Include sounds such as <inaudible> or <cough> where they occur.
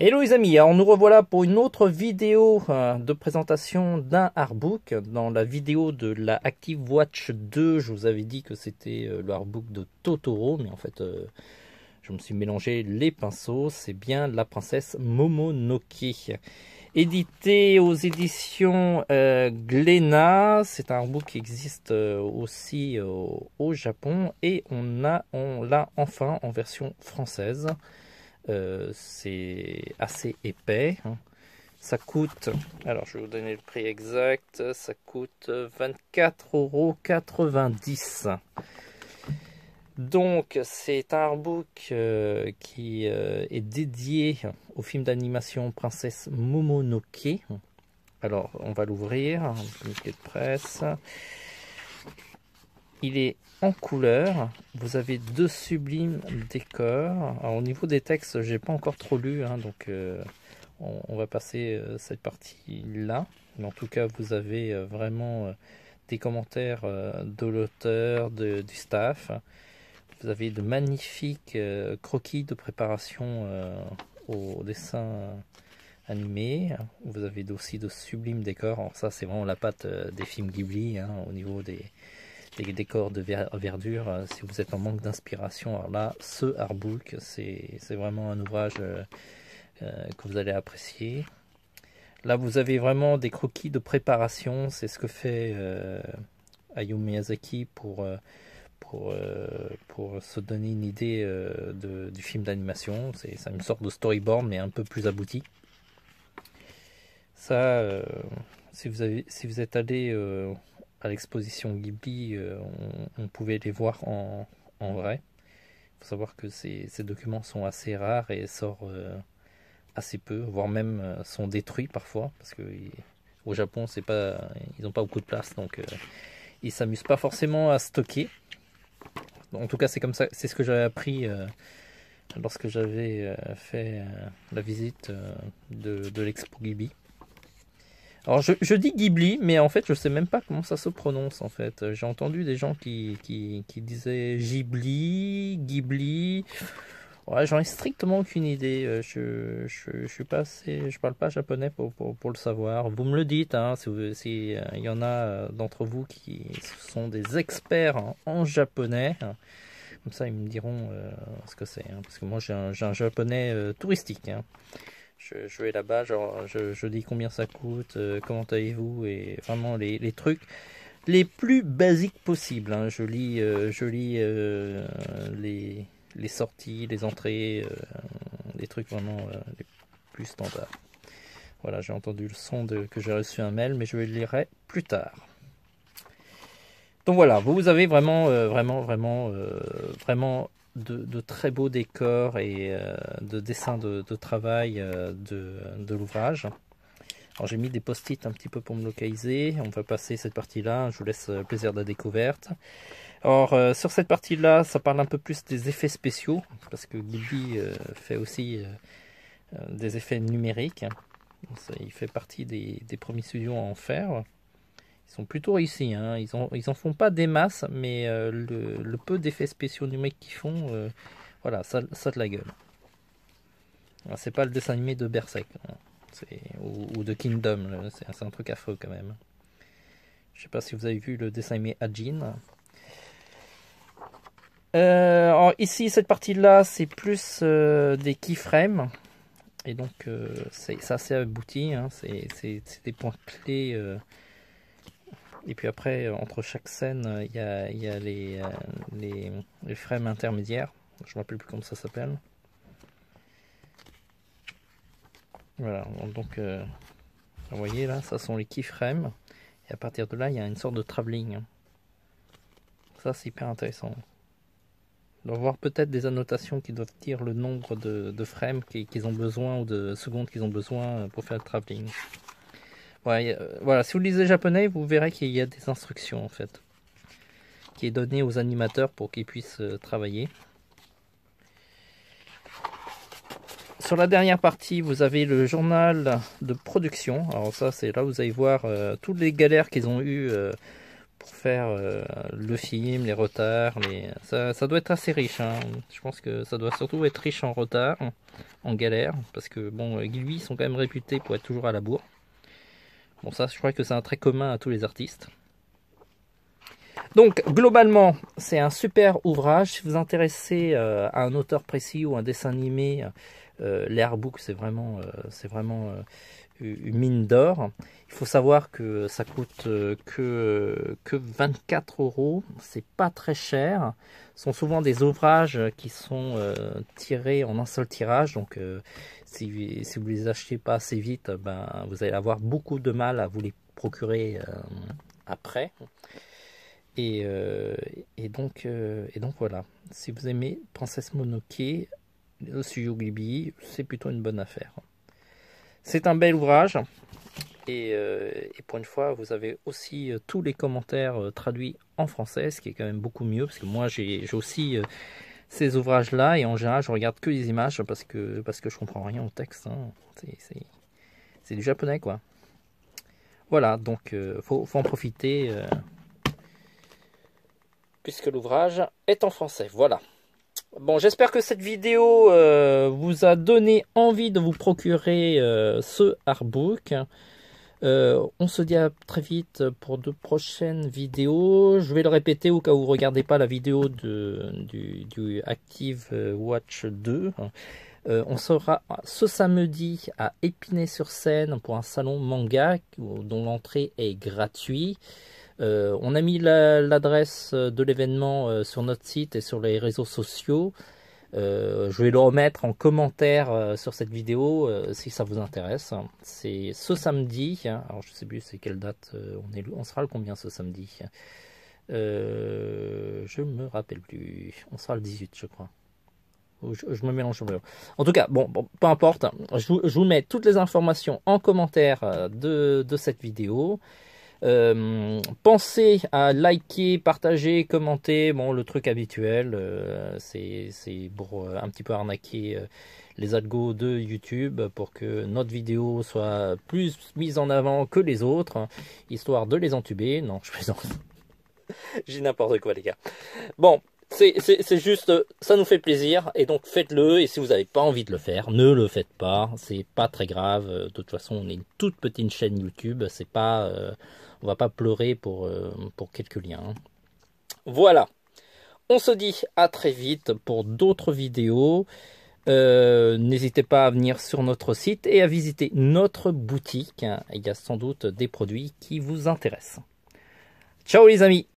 Hello les amis, on nous revoilà pour une autre vidéo euh, de présentation d'un artbook. Dans la vidéo de la Active Watch 2, je vous avais dit que c'était euh, le hardbook de Totoro, mais en fait euh, je me suis mélangé les pinceaux, c'est bien la princesse Momonoke. Édité aux éditions euh, c'est un hardbook qui existe aussi au, Japon et on l'a on enfin en version française. Euh, c'est assez épais. Ça coûte, alors je vais vous donner le prix exact, ça coûte 24,90 euros. Donc c'est un artbook euh, qui euh, est dédié au film d'animation Princesse Momonoke. Alors on va l'ouvrir, de presse. Il est en couleur. Vous avez deux sublimes décors. au niveau des textes, j'ai pas encore trop lu, hein, donc euh, on, va passer euh, cette partie-là. Mais en tout cas, vous avez euh, vraiment des commentaires de l'auteur, du staff. Vous avez de magnifiques croquis de préparation au dessin animé. Vous avez aussi de sublimes décors. Alors ça, c'est vraiment la patte des films Ghibli hein, au niveau des les décors de verdure, euh, si vous êtes en manque d'inspiration, alors là, ce artbook, c'est vraiment un ouvrage euh, euh, que vous allez apprécier. Là, vous avez vraiment des croquis de préparation. C'est ce que fait ayo Miyazaki pour, pour, se donner une idée de, du film d'animation. C'est une sorte de storyboard, mais un peu plus abouti. Ça, si, vous avez, si vous êtes allé à l'exposition Ghibli, euh, on, pouvait les voir en, en vrai. Il faut savoir que ces, documents sont assez rares et sortent euh, assez peu, voire même euh, sont détruits parfois, parce que au Japon, c'est pas, ils n'ont pas beaucoup de place, donc ils s'amusent pas forcément à stocker. En tout cas, c'est comme ça, c'est ce que j'avais appris lorsque j'avais fait la visite de, de l'expo Ghibli. Alors je, dis Ghibli, mais en fait je sais même pas comment ça se prononce en fait. J'ai entendu des gens qui, qui, disaient Ghibli, Ghibli. j'en ai strictement aucune idée. Euh, je, ne je parle pas japonais pour, le savoir. Vous me le dites, hein, si vous si, euh, y en a euh, d'entre vous qui sont des experts en, japonais. Hein. Comme ça, ils me diront ce que c'est. Hein, parce que moi, j'ai un, japonais touristique. Hein je, vais là-bas, genre je, je, dis combien ça coûte, euh, comment allez-vous, et vraiment les, les, trucs les plus basiques possibles. Hein. Je lis, euh, je lis euh, les, les, sorties, les entrées, les trucs vraiment les plus standards. Voilà, j'ai entendu le son de, que j'ai reçu un mail, mais je le lirai plus tard. Donc voilà, vous avez vraiment, vraiment, vraiment, vraiment de, très beaux décors et euh, de dessins de, travail euh, de, l'ouvrage. j'ai mis des post-it un petit peu pour me localiser. On va passer cette partie-là. Je vous laisse le euh, plaisir de la découverte. Or sur cette partie-là, ça parle un peu plus des effets spéciaux parce que Ghibli fait aussi des effets numériques. Il fait partie des, des premiers studios à en faire. Ils sont plutôt ici, Hein. Ils, en font pas des masses, mais euh, le, peu d'effets spéciaux du mec qu'ils font, euh, voilà, ça, ça de la gueule. Ah, c'est pas le dessin animé de Berserk hein. ou, de Kingdom, c'est un truc affreux quand même. Je sais pas si vous avez vu le dessin animé à Euh, alors ici, cette partie-là, c'est plus euh, des keyframes. Et donc, ça c'est abouti. Hein. C'est des points clés et puis après, euh, entre chaque scène, euh, il y a, les, euh, frames intermédiaires. Je ne me rappelle plus comment ça s'appelle. Voilà, donc vous voyez là, ça sont les keyframes. Et à partir de là, il y a une sorte de travelling. Ça, c'est hyper intéressant. va voir peut-être des annotations qui doivent dire le nombre de, de frames qu'ils ont besoin ou de secondes qu'ils ont besoin pour faire le travelling. Euh, voilà, si vous lisez japonais, vous verrez qu'il y a des instructions en fait qui est donné aux animateurs pour qu'ils puissent euh, travailler. Sur la dernière partie, vous avez le journal de production. Alors ça, c'est là vous allez voir euh, toutes les galères qu'ils ont eues pour faire le film, les retards. Ça, doit être assez riche. Hein. Je pense que ça doit surtout être riche en retard, en galère, parce que bon, ils sont quand même réputés pour être toujours à la bourre. Bon, ça, je crois que c'est un trait commun à tous les artistes. Donc, globalement, c'est un super ouvrage. Si vous intéressez euh, à un auteur précis ou un dessin animé, euh, l'airbook, c'est vraiment, euh, c'est vraiment une mine d'or. Il faut savoir que ça coûte euh, que, euh, que 24 euros, c'est pas très cher. sont souvent des ouvrages qui sont euh, tirés en un seul tirage, donc si, si, vous les achetez pas assez vite, ben, vous allez avoir beaucoup de mal à vous les procurer après. Et, et donc, et donc voilà, si vous aimez Princesse Monoké, le c'est plutôt une bonne affaire. C'est un bel ouvrage. Euh, et, pour une fois, vous avez aussi euh, tous les commentaires euh, traduits en français, ce qui est quand même beaucoup mieux, parce que moi j'ai aussi ces ouvrages-là, et en général je regarde que les images, parce que, parce que je comprends rien au texte. Hein. C'est du japonais, quoi. Voilà, donc faut, faut, en profiter, puisque l'ouvrage est en français. Voilà. Bon, j'espère que cette vidéo euh, vous a donné envie de vous procurer euh, ce artbook. Euh, on se dit à très vite pour de prochaines vidéos. Je vais le répéter au cas où vous ne regardez pas la vidéo de, du, du, Active Watch 2. on sera ce samedi à Épinay-sur-Seine pour un salon manga dont l'entrée est gratuite. Euh, on a mis l'adresse euh, de l'événement euh, sur notre site et sur les réseaux sociaux. je vais le remettre en commentaire sur cette vidéo si ça vous intéresse. C'est ce samedi. Hein. alors je sais plus c'est quelle date on, est, on sera le combien ce samedi Je ne me rappelle plus. On sera le 18 je crois. Je, me mélange. En tout cas, bon, peu importe. Je vous, mets toutes les informations en commentaire de, de cette vidéo. Euh, pensez à liker, partager, commenter, bon le truc habituel, euh, c'est c'est pour euh, un petit peu arnaquer les algos de YouTube pour que notre vidéo soit plus mise en avant que les autres, histoire de les entuber. Non, je plaisante. <laughs> J'ai n'importe quoi les gars. Bon, c'est juste, euh, ça nous fait plaisir et donc faites-le. Et si vous n'avez pas envie de le faire, ne le faites pas. C'est pas très grave. Euh, de toute façon, on est une toute petite chaîne YouTube. C'est pas, euh, on va pas pleurer pour pour quelques liens. Voilà. On se dit à très vite pour d'autres vidéos. N'hésitez pas à venir sur notre site et à visiter notre boutique. Il y a sans doute des produits qui vous intéressent. Ciao les amis